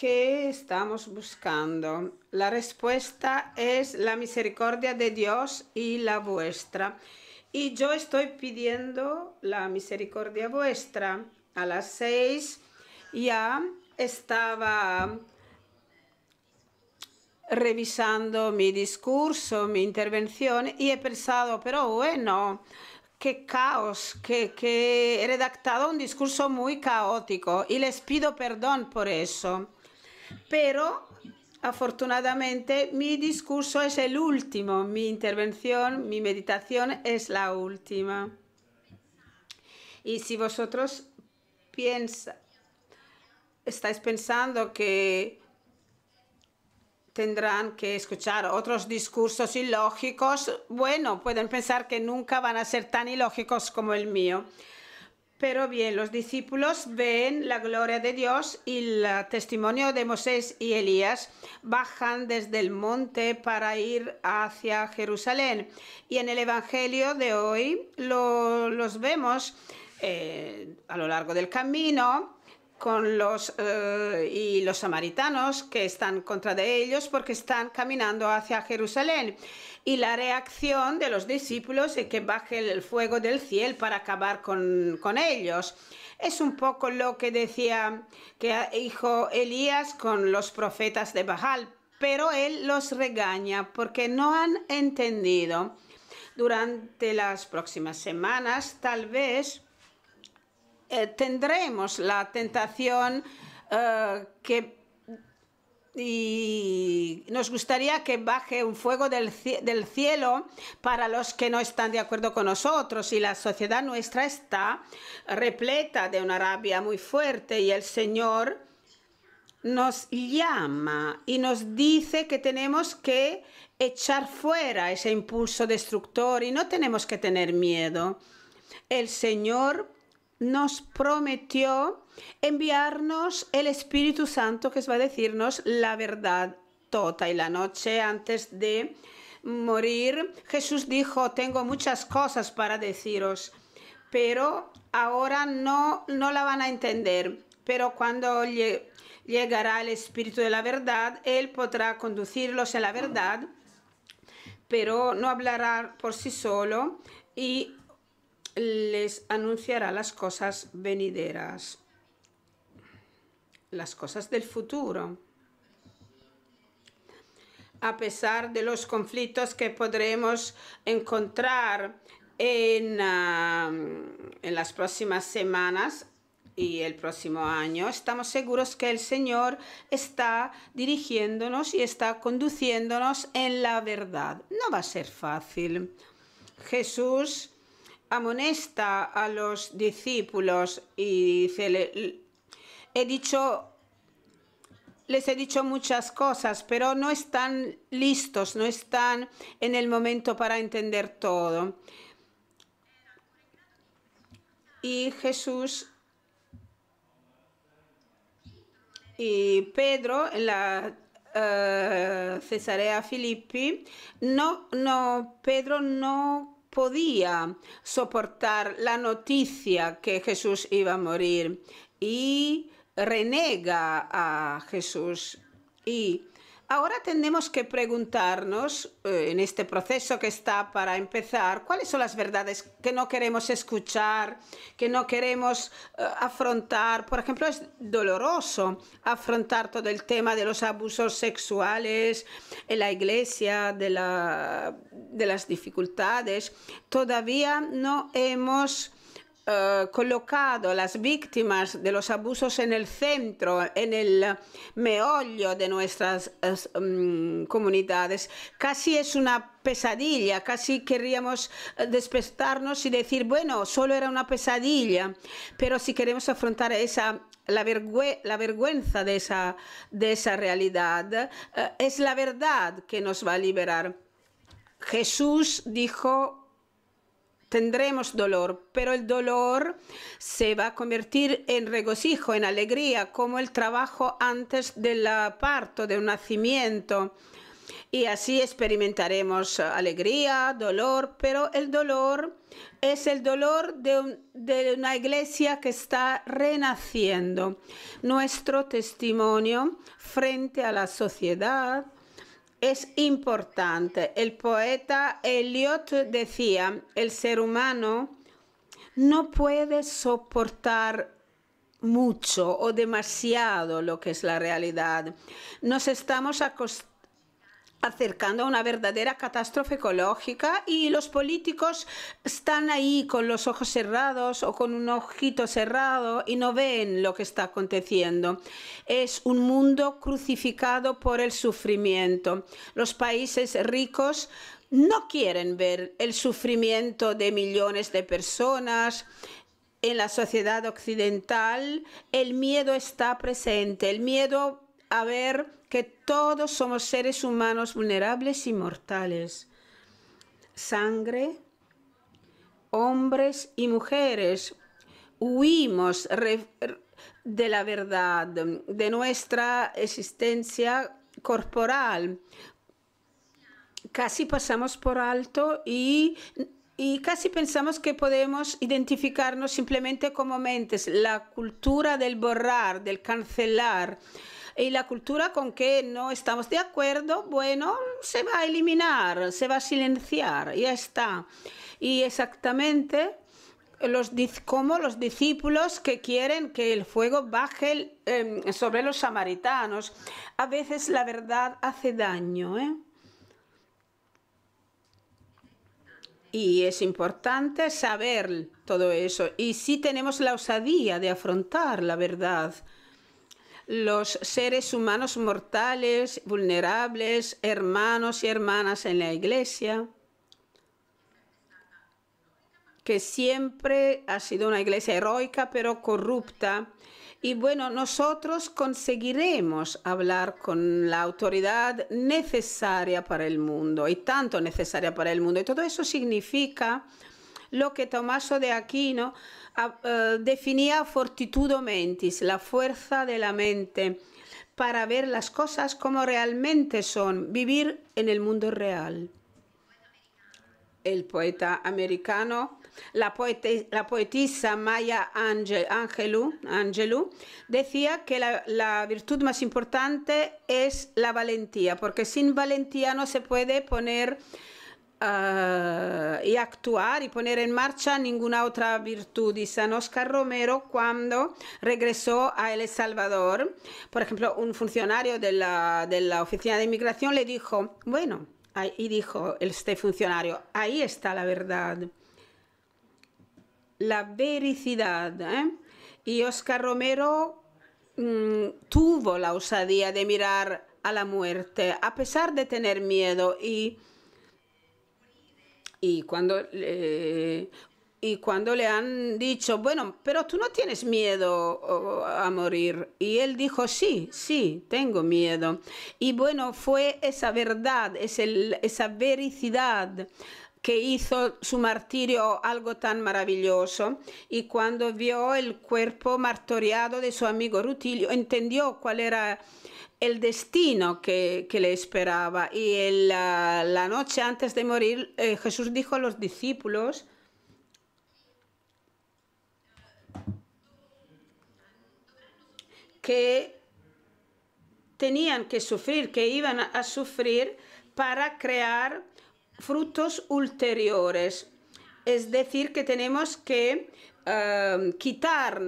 ¿Qué estamos buscando? La respuesta es la misericordia de Dios y la vuestra. Y yo estoy pidiendo la misericordia vuestra. A las seis ya estaba revisando mi discurso, mi intervención y he pensado, pero bueno, qué caos, que, he redactado un discurso muy caótico y les pido perdón por eso pero afortunadamente mi discurso es el último, mi intervención, mi meditación es la última. Y si vosotros piensa, estáis pensando que tendrán que escuchar otros discursos ilógicos, bueno, pueden pensar que nunca van a ser tan ilógicos como el mío. Pero bien, los discípulos ven la gloria de Dios y el testimonio de Moisés y Elías. Bajan desde el monte para ir hacia Jerusalén. Y en el Evangelio de hoy los vemos eh, a lo largo del camino con los eh, y los samaritanos que están contra de ellos porque están caminando hacia Jerusalén y la reacción de los discípulos es que baje el fuego del cielo para acabar con, ellos. Es un poco lo que decía que hijo Elías con los profetas de Baal, pero él los regaña porque no han entendido. Durante las próximas semanas, tal vez eh, tendremos la tentación eh, que y nos gustaría que baje un fuego del, del, cielo para los que no están de acuerdo con nosotros y la sociedad nuestra está repleta de una rabia muy fuerte y el Señor nos llama y nos dice que tenemos que echar fuera ese impulso destructor y no tenemos que tener miedo. El Señor nos prometió enviarnos el Espíritu Santo que va a decirnos la verdad toda. Y la noche antes de morir, Jesús dijo, tengo muchas cosas para deciros, pero ahora no, no la van a entender. Pero cuando llegará el Espíritu de la verdad, Él podrá conducirlos a la verdad, pero no hablará por sí solo y les anunciará las cosas venideras, las cosas del futuro. A pesar de los conflictos que podremos encontrar en, las próximas semanas, y el próximo año. Estamos seguros que el Señor está dirigiéndonos y está conduciéndonos en la verdad. No va a ser fácil. Jesús amonesta a los discípulos y dice, he dicho, les he dicho muchas cosas, pero no están listos, no están en el momento para entender todo. Y Jesús y Pedro en la eh, Cesarea Filippi, no, no, Pedro no podía soportar la noticia que Jesús iba a morir y renega a Jesús y Ahora tenemos que preguntarnos, eh, en este proceso que está para empezar, cuáles son las verdades que no queremos escuchar, que no queremos eh, afrontar. Por ejemplo, es doloroso afrontar todo el tema de los abusos sexuales en la iglesia, de, de las dificultades. Todavía no hemos eh, colocado las víctimas de los abusos en el centro, en el meollo de nuestras mm, comunidades. Casi es una pesadilla, casi querríamos eh, despertarnos y decir, bueno, solo era una pesadilla, pero si queremos afrontar esa, la, vergüenza de esa, de esa realidad, eh, es la verdad que nos va a liberar. Jesús dijo tendremos dolor, pero el dolor se va a convertir en regocijo, en alegría, como el trabajo antes del parto, de un nacimiento. Y así experimentaremos alegría, dolor, pero el dolor es el dolor de, una iglesia que está renaciendo. Nuestro testimonio frente a la sociedad, es importante. El poeta Eliot decía, el ser humano no puede soportar mucho o demasiado lo que es la realidad. Nos estamos acostumbrados acercando a una verdadera catástrofe ecológica y los políticos están ahí con los ojos cerrados o con un ojito cerrado y no ven lo que está aconteciendo. Es un mundo crucificado por el sufrimiento. Los países ricos no quieren ver el sufrimiento de millones de personas, en la sociedad occidental el miedo está presente, el miedo a ver que todos somos seres humanos vulnerables y mortales. Sangre, hombres y mujeres, huimos de la verdad, de nuestra existencia corporal. Casi pasamos por alto y, y, casi pensamos que podemos identificarnos simplemente como mentes. La cultura del borrar, del cancelar, y la cultura con que no estamos de acuerdo, bueno, se va a eliminar, se va a silenciar, ya está. Y exactamente los, como los discípulos que quieren que el fuego baje em, sobre los samaritanos. A veces la verdad hace daño. ¿eh? Y es importante saber todo eso. Y si tenemos la osadía de afrontar la verdad los seres humanos mortales, vulnerables, hermanos y hermanas en la iglesia, que siempre ha sido una iglesia heroica pero corrupta. Y bueno, nosotros conseguiremos hablar con la autoridad necesaria para el mundo y tanto necesaria para el mundo. Y todo eso significa lo que Tomaso de Aquino eh, definía fortitudo mentis, la fuerza de la mente, para ver las cosas como realmente son, vivir en el mundo real. El poeta americano, la, poetisa, Maya Angelou, decía que la, la virtud más importante es la valentía, porque sin valentía no se puede poner eh, y actuar y poner en marcha ninguna otra virtud. Y San Oscar Romero, cuando regresó a El Salvador, por ejemplo, un funcionario de la, Oficina de Inmigración le dijo, bueno, y dijo este funcionario, ahí está la verdad, la vericidad. ¿eh? Y Oscar Romero mm, tuvo la osadía de mirar a la muerte, a pesar de tener miedo y y cuando, y cuando le han dicho, bueno, pero tú no tienes miedo oh, a morir. Y él dijo, sí, sí, tengo miedo. Y bueno, fue esa verdad, esa vericidad que hizo su martirio algo tan maravilloso y cuando vio el cuerpo martoriado de su amigo Rutilio entendió cuál era el destino que, le esperaba. Y la, noche antes de morir, eh, Jesús dijo a los discípulos, que tenían que sufrir, que iban a sufrir para crear frutos ulteriores. Es decir, que tenemos que eh, quitar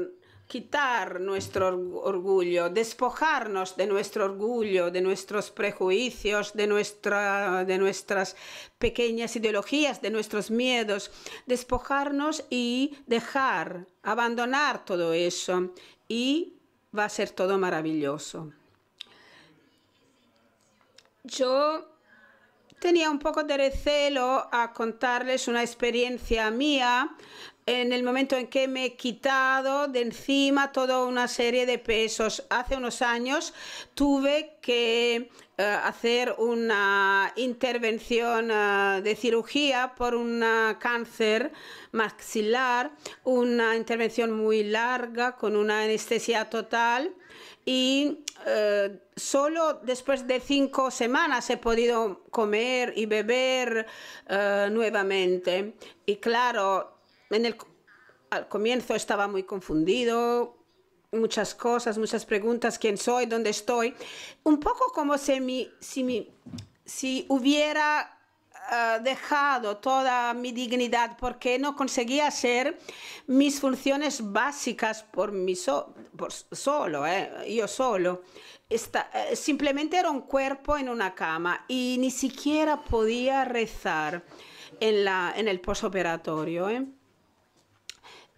quitar nuestro orgullo, despojarnos de nuestro orgullo, de nuestros prejuicios, de, nuestra, de nuestras pequeñas ideologías, de nuestros miedos, despojarnos y dejar, abandonar todo eso y va a ser todo maravilloso. Yo tenía un poco de recelo a contarles una experiencia mía en el momento en que me he quitado de encima toda una serie de pesos. Hace unos años tuve que eh, hacer una intervención eh, de cirugía por un cáncer maxilar, una intervención muy larga con una anestesia total y eh, solo después de cinco semanas he podido comer y beber nuevamente. Y claro, en el, al comienzo estaba muy confundido, muchas cosas, muchas preguntas, quién soy, dónde estoy, un poco como si, mi, si, si hubiera ah, dejado toda mi dignidad porque no conseguía hacer mis funciones básicas por mi solo, eh, yo solo. Eh, simplemente era un cuerpo en una cama y ni siquiera podía rezar en, la, en el posoperatorio. Eh.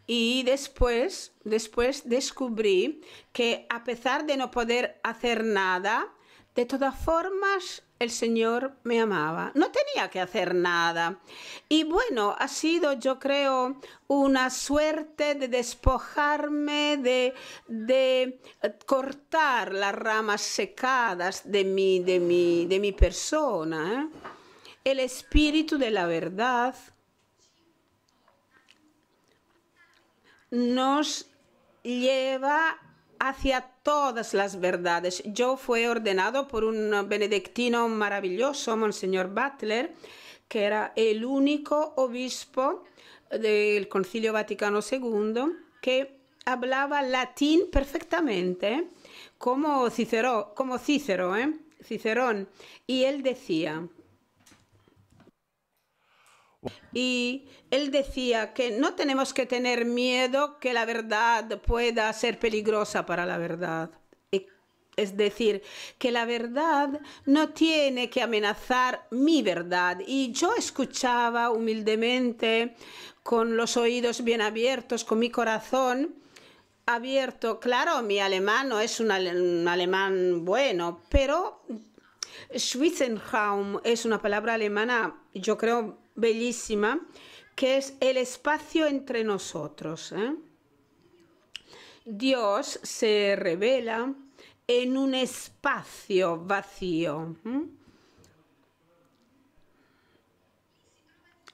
Y después, después descubrí que a pesar de no poder hacer nada, de todas formas el Señor me amaba. No tenía que hacer nada. Y bueno, ha sido yo creo una suerte de despojarme, de, de cortar las ramas secadas de mi, de mi, de mi persona. ¿eh? El espíritu de la verdad nos lleva hacia todas las verdades. Yo fui ordenado por un benedictino maravilloso, Monseñor Butler, que era el único obispo del Concilio Vaticano II que hablaba latín perfectamente, como Cicero, como ¿eh? Cicerón, y él decía, y él decía que no tenemos que tener miedo que la verdad pueda ser peligrosa para la verdad. Es decir, que la verdad no tiene que amenazar mi verdad. Y yo escuchaba humildemente, con los oídos bien abiertos, con mi corazón abierto. Claro, mi alemán no es un, alemán bueno, pero schwitzenhaum es una palabra alemana, yo creo, bellísima, que es el espacio entre nosotros. ¿eh? Dios se revela en un espacio vacío.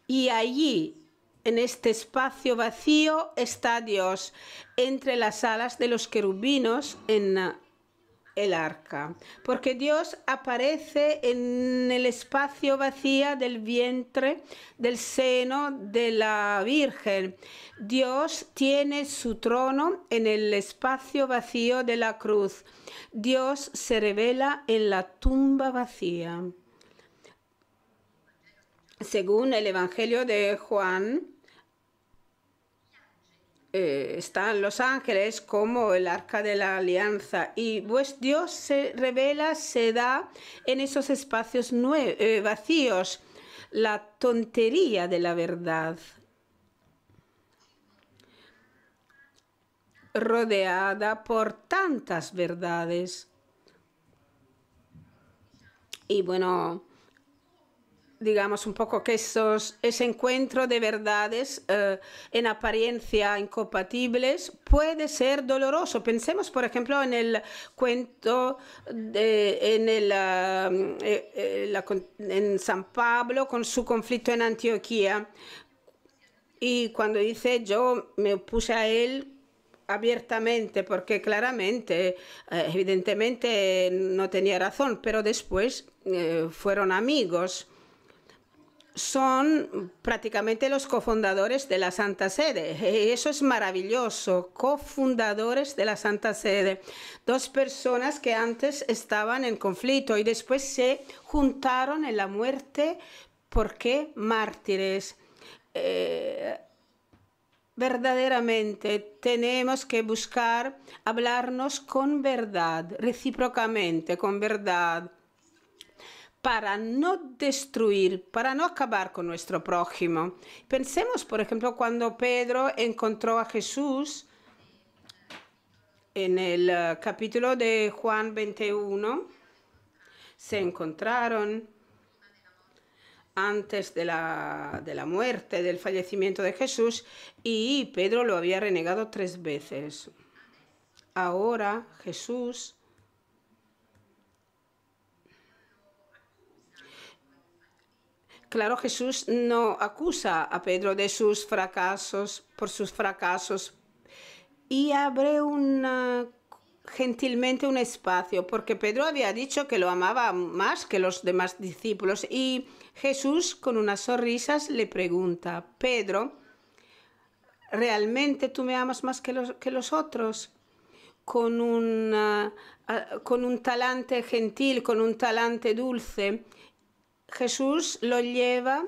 Y allí en este espacio vacío está Dios, entre las alas de los querubinos en el arca, porque Dios aparece en el espacio vacío del vientre, del seno de la Virgen. Dios tiene su trono en el espacio vacío de la cruz. Dios se revela en la tumba vacía. Según el Evangelio de Juan, eh, están los ángeles como el arca de la alianza y pues Dios se revela, se da en esos espacios eh, vacíos, la tontería de la verdad, rodeada por tantas verdades. Y bueno, digamos, un poco que esos, ese encuentro de verdades eh, en apariencia incompatibles puede ser doloroso. Pensemos, por ejemplo, en el cuento de, eh, eh, en, San Pablo con su conflicto en Antioquía. Y cuando dice, yo me opuse a él abiertamente, porque claramente, evidentemente no tenía razón, pero después fueron amigos son prácticamente los cofundadores de la Santa Sede. E-, eso es maravilloso, cofundadores de la Santa Sede. Dos personas que antes estaban en conflicto y después se juntaron en la muerte porque mártires. Eh, verdaderamente tenemos que buscar hablarnos con verdad, recíprocamente, con verdad para no destruir, para no acabar con nuestro prójimo. Pensemos, por ejemplo, cuando Pedro encontró a Jesús en el eh, capítulo de Juan 21, se encontraron antes de la, de la muerte, del fallecimiento de Jesús, y Pedro lo había renegado tres veces. Ahora Jesús Claro, Jesús no acusa a Pedro de sus fracasos, por sus fracasos, y abre gentilmente un espacio, porque Pedro había dicho que lo amaba más que los demás discípulos, y Jesús con unas sonrisas le pregunta, Pedro, ¿realmente tú me amas más que los, otros? con un talante gentil, con un talante dulce Jesús lo lleva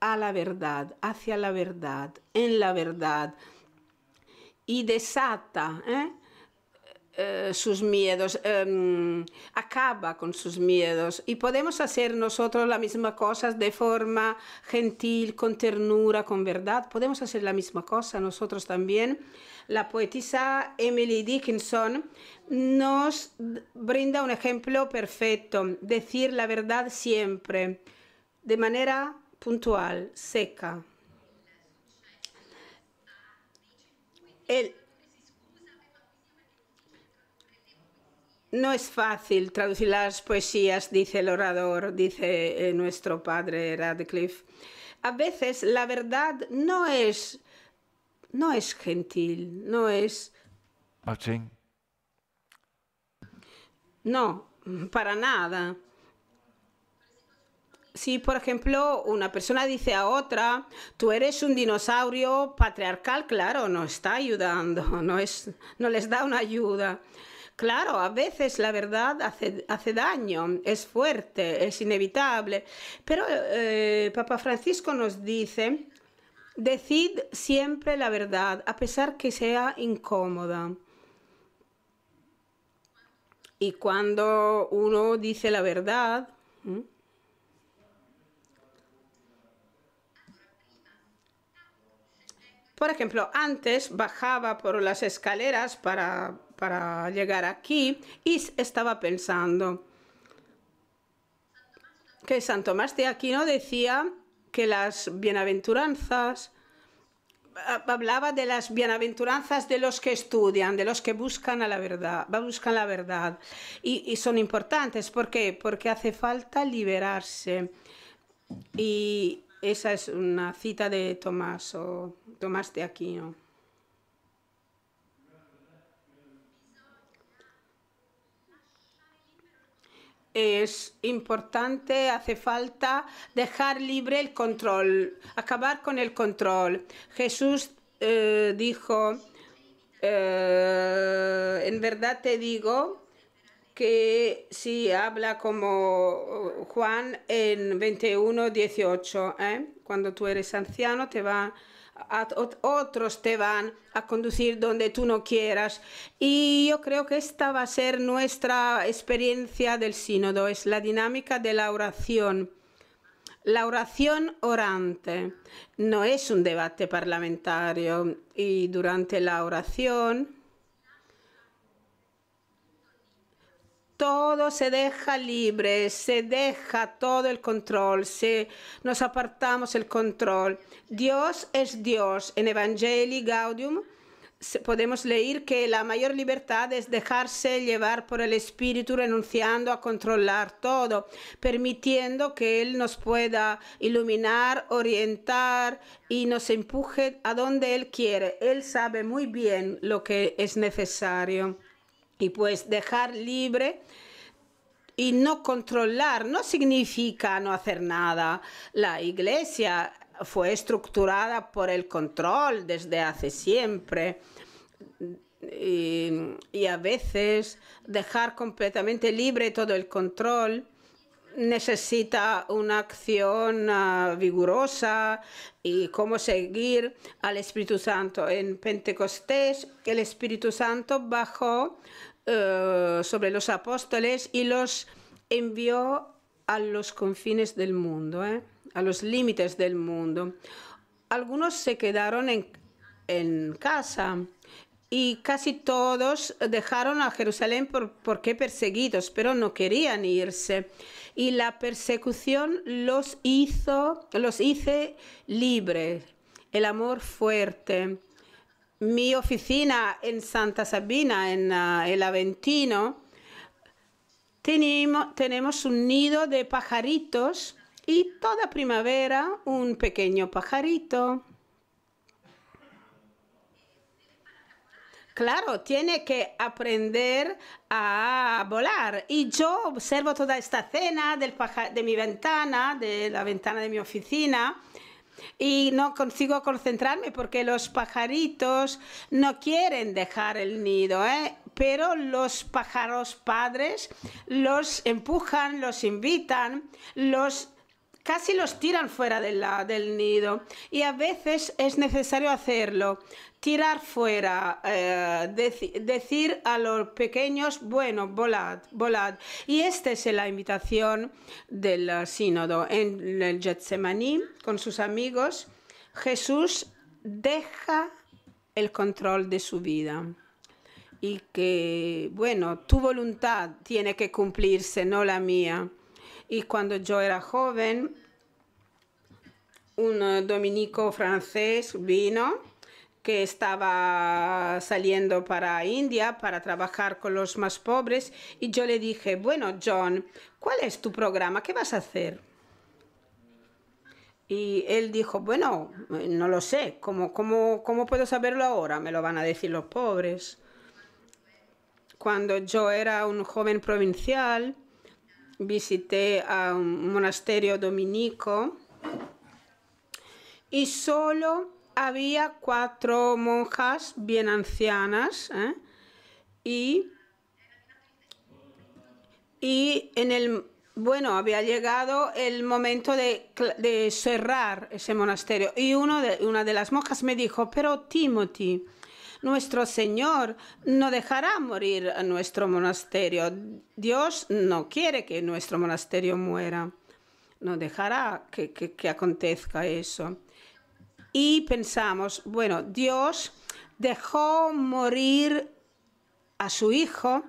a la verdad, hacia la verdad, en la verdad, y desata, ¿eh? Eh, sus miedos, em, acaba con sus miedos y podemos hacer nosotros la misma cosas de forma gentil, con ternura, con verdad, podemos hacer la misma cosa nosotros también. La poetisa Emily Dickinson nos brinda un ejemplo perfecto, decir la verdad siempre, de manera puntual, seca. El No es fácil traducir las poesías, dice el orador, dice eh, nuestro padre Radcliffe. A veces la verdad no es, no es gentil, no es... No, para nada. Si, por ejemplo, una persona dice a otra, tú eres un dinosaurio patriarcal, claro, no está ayudando, no, es, no les da una ayuda. Claro, a veces la verdad hace, daño, es fuerte, es inevitable, pero eh, Papa Francisco nos dice, decid siempre la verdad, a pesar que sea incómoda. Y cuando uno dice la verdad, por ejemplo, antes bajaba por las escaleras para para llegar aquí y estaba pensando que San Tomás de Aquino decía que las bienaventuranzas hablaba de las bienaventuranzas de los que estudian, de los que buscan a la verdad, buscan la verdad. Y, son importantes, ¿por qué? Porque hace falta liberarse. Y esa es una cita de Tomás o Tomás de Aquino. es importante, hace falta dejar libre el control, acabar con el control. Jesús eh, dijo, eh, en verdad te digo que si habla como Juan en 21, 18, ¿eh? cuando tú eres anciano te va otros te van a conducir donde tú no quieras. Y yo creo que esta va a ser nuestra experiencia del sínodo, es la dinámica de la oración. La oración orante no es un debate parlamentario y durante la oración todo se deja libre, se deja todo el control, se, nos apartamos el control. Dios es Dios. En Evangelii Gaudium podemos leer que la mayor libertad es dejarse llevar por el Espíritu, renunciando a controlar todo, permitiendo que Él nos pueda iluminar, orientar y nos empuje a donde Él quiere. Él sabe muy bien lo que es necesario y pues dejar libre y no controlar no significa no hacer nada. La iglesia fue estructurada por el control desde hace siempre. Y, a veces dejar completamente libre todo el control necesita una acción ah, vigorosa y cómo seguir al Espíritu Santo. En Pentecostés el Espíritu Santo bajó eh, sobre los apóstoles y los envió a los confines del mundo, ¿eh? a los límites del mundo. Algunos se quedaron en, casa y casi todos dejaron a Jerusalén porque perseguidos, pero no querían irse. Y la persecución los hizo, los libres. El amor fuerte mi oficina en Santa Sabina, en ah, el Aventino, tenemos, un nido de pajaritos y toda primavera un pequeño pajarito. Claro, tiene que aprender a volar. Y yo observo toda esta cena de mi ventana, de la ventana de mi oficina, y no consigo concentrarme porque los pajaritos no quieren dejar el nido, ¿eh? pero los pájaros padres los empujan, los invitan, los casi los tiran fuera del nido y a veces es necesario hacerlo, tirar fuera, eh, decir a los pequeños, bueno, volad, volad. Y esta es la invitación del eh, sínodo en el Getsemaní con sus amigos. Jesús deja el control de su vida y que, bueno, tu voluntad tiene que cumplirse, no la mía. Y cuando yo era joven, un eh, dominico francés vino que estaba saliendo para India para trabajar con los más pobres y yo le dije, bueno John, ¿cuál es tu programa? ¿Qué vas a hacer? Y él dijo, bueno, no lo sé, ¿cómo, puedo saberlo ahora? Me lo van a decir los pobres. Cuando yo era un joven provincial, visité a un monasterio dominico y solo había cuatro monjas bien ancianas ¿eh? y, en el bueno, había llegado el momento de, de cerrar ese monasterio y uno de, una de las monjas me dijo, pero Timothy, nuestro Señor no dejará morir a nuestro monasterio. Dios no quiere que nuestro monasterio muera. No dejará que, acontezca eso. Y pensamos, bueno, Dios dejó morir a su hijo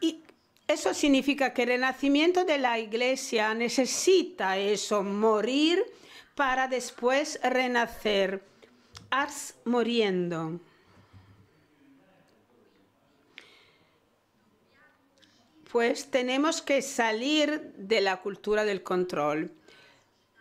y eso significa que el renacimiento de la iglesia necesita eso, morir para después renacer, Ars moriendo. pues tenemos que salir de la cultura del control.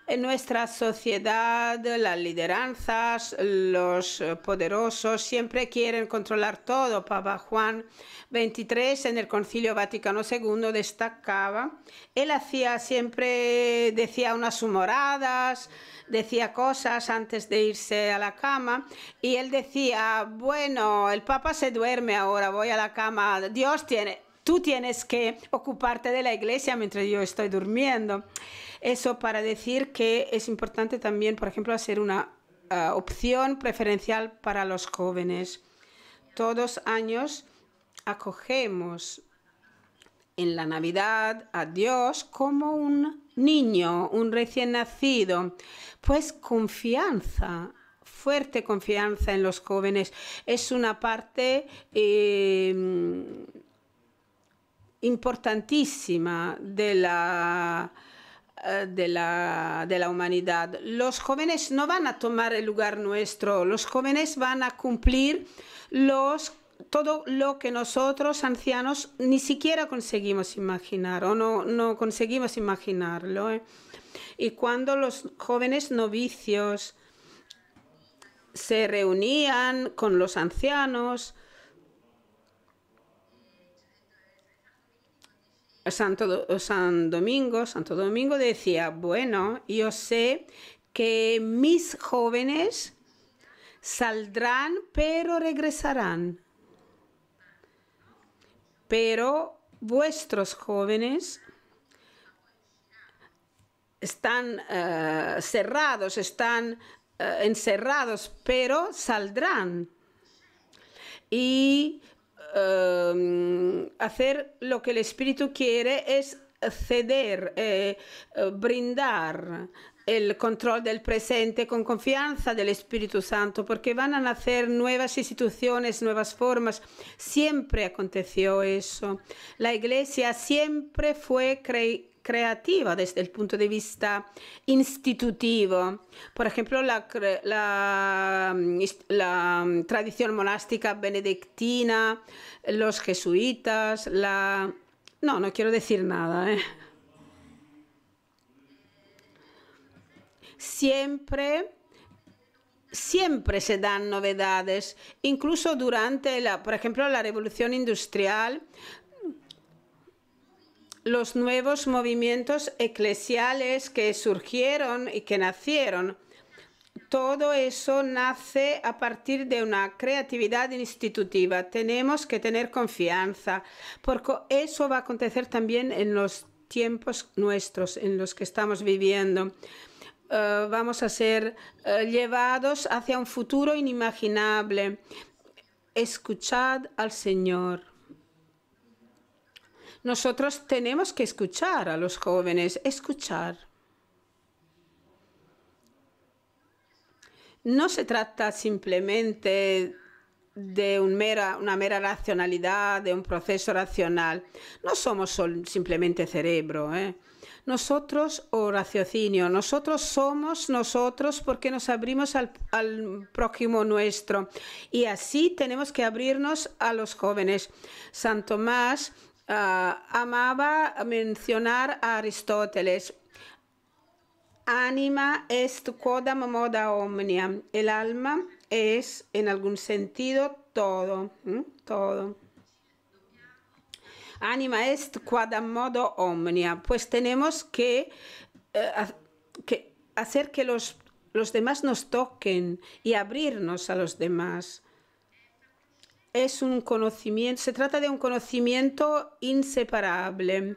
En nuestra sociedad, las lideranzas, los poderosos siempre quieren controlar todo. Papa Juan XXIII en el Concilio Vaticano II destacaba, él hacía siempre, decía unas humoradas, decía cosas antes de irse a la cama y él decía, bueno, el Papa se duerme ahora, voy a la cama, Dios tiene, tú tienes que ocuparte de la iglesia mientras yo estoy durmiendo. Eso para decir que es importante también, por ejemplo, hacer una eh, opción preferencial para los jóvenes. Todos años acogemos en la Navidad a Dios como un niño, un recién nacido, pues confianza, fuerte confianza en los jóvenes es una parte eh, importantísima eh, de la, de la, humanidad. Los jóvenes no van a tomar el lugar nuestro, los jóvenes van a cumplir los, todo lo que nosotros ancianos ni siquiera conseguimos imaginar o no, conseguimos imaginarlo. ¿eh? Y cuando los jóvenes novicios se reunían con los ancianos, Santo, San Domingo, Santo Domingo decía, bueno, yo sé que mis jóvenes saldrán pero regresarán. Pero vuestros jóvenes están eh, cerrados, están eh, encerrados, pero saldrán. Y Ehm, hacer lo que el espíritu quiere es ceder, eh, eh, brindar el control del presente con confianza del Espíritu Santo, porque van a nacer nuevas instituciones, nuevas formas. Siempre aconteció eso. La iglesia siempre fue cre creativa desde el punto de vista institutivo. Por ejemplo, la, la, mm, mm, tradición monástica benedictina, los jesuitas, la... No, no quiero decir nada. ¿eh? Siempre siempre se dan novedades, incluso durante, la, por ejemplo, la revolución industrial, los nuevos movimientos eclesiales que surgieron y que nacieron. Todo eso nace a partir de una creatividad institutiva. Tenemos que tener confianza, porque eso va a acontecer también en los tiempos nuestros, en los que estamos viviendo. Eh, vamos a ser eh, llevados hacia un futuro inimaginable. Escuchad al Señor. Nosotros tenemos que escuchar a los jóvenes, escuchar. No se trata simplemente de una mera racionalidad, de un proceso racional. No somos simplemente cerebro. ¿eh? Nosotros, o raciocinio, nosotros somos nosotros porque nos abrimos al, prójimo nuestro. Y así tenemos que abrirnos a los jóvenes. San Tomás Ah, amaba mencionar a Aristóteles. Anima est quodam moda omnia. El alma es, en algún sentido, todo. Ánima Todo. Anima est quodam modo omnia. Pues tenemos que, eh, hacer que los demás nos toquen y abrirnos a los demás es un conocimiento, se trata de un conocimiento inseparable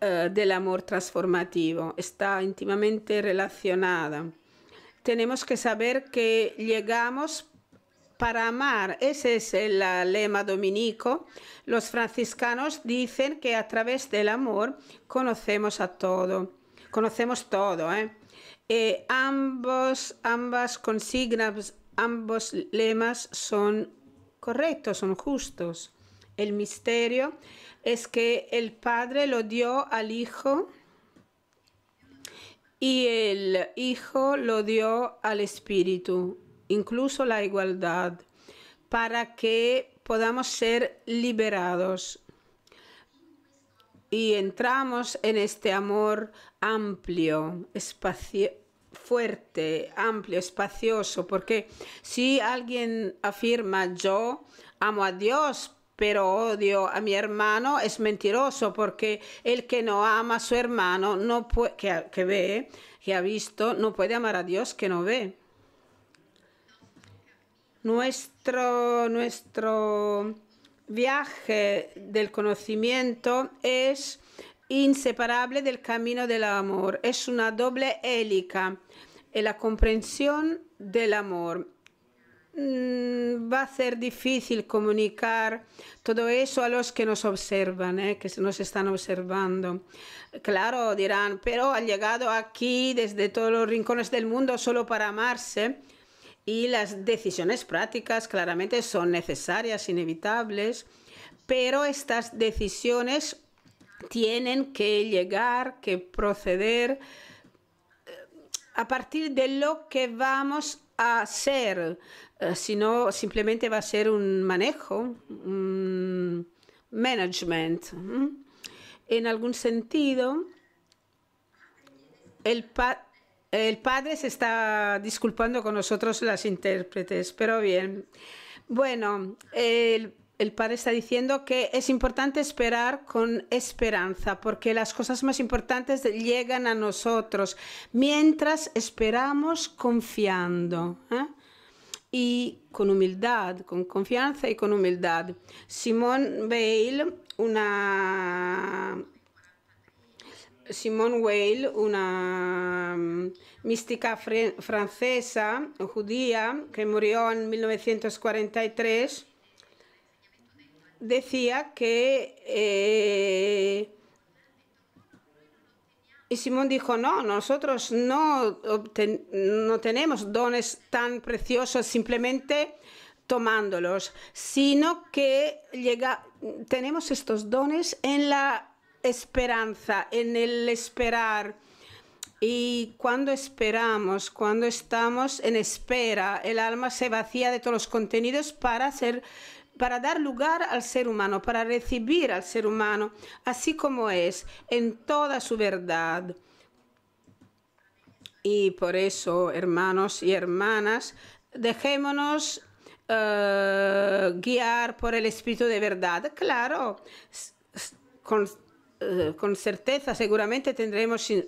eh, del amor transformativo, está íntimamente relacionada. Tenemos que saber que llegamos para amar. Ese es el eh, lema dominico. Los franciscanos dicen que a través del amor conocemos a todo. Conocemos todo. ¿eh? ambos, ambas consignas Ambos lemas son correctos, son justos. El misterio es que el Padre lo dio al Hijo y el Hijo lo dio al Espíritu, incluso la igualdad, para que podamos ser liberados y entramos en este amor amplio, espacio, fuerte, amplio, espacioso, porque si alguien afirma yo amo a Dios, pero odio a mi hermano, es mentiroso, porque el que no ama a su hermano, no puede, que, ve, que ha visto, no puede amar a Dios que no ve. Nuestro, nuestro viaje del conocimiento es inseparable del camino del amor. Es una doble hélica en la comprensión del amor. Mm, va a ser difícil comunicar todo eso a los que nos observan, eh, que nos están observando. Claro, dirán, pero han llegado aquí desde todos los rincones del mundo solo para amarse y las decisiones prácticas claramente son necesarias, inevitables, pero estas decisiones tienen que llegar, que proceder eh, a partir de lo que vamos a hacer, eh, si simplemente va a ser un manejo, un management. En algún sentido, el, el padre se está disculpando con nosotros las intérpretes, pero bien. Bueno, el el padre está diciendo que es importante esperar con esperanza, porque las cosas más importantes llegan a nosotros mientras esperamos confiando. ¿eh? Y con humildad, con confianza y con humildad. Simone Weil, una Simone Weil, una mm, mística francesa, judía, que murió en 1943, decía que eh, y Simón dijo, no, nosotros no, no tenemos dones tan preciosos simplemente tomándolos, sino que llega, tenemos estos dones en la esperanza, en el esperar. Y cuando esperamos, cuando estamos en espera, el alma se vacía de todos los contenidos para ser para dar lugar al ser humano, para recibir al ser humano así como es, en toda su verdad. Y por eso, hermanos y hermanas, dejémonos eh, guiar por el Espíritu de verdad. Claro, eh, con, certeza seguramente tendremos eh,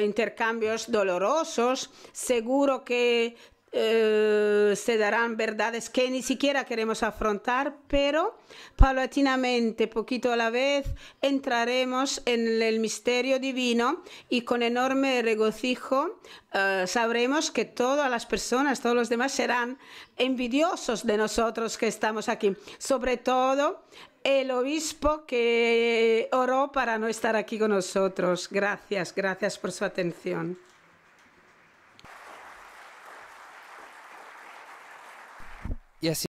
intercambios dolorosos, seguro que eh, se darán verdades que ni siquiera queremos afrontar, pero paulatinamente, poquito a la vez, entraremos en el misterio divino y con enorme regocijo eh, sabremos que todas las personas, todos los demás serán envidiosos de nosotros que estamos aquí, sobre todo el obispo que oró para no estar aquí con nosotros. Gracias, gracias por su atención. Yes.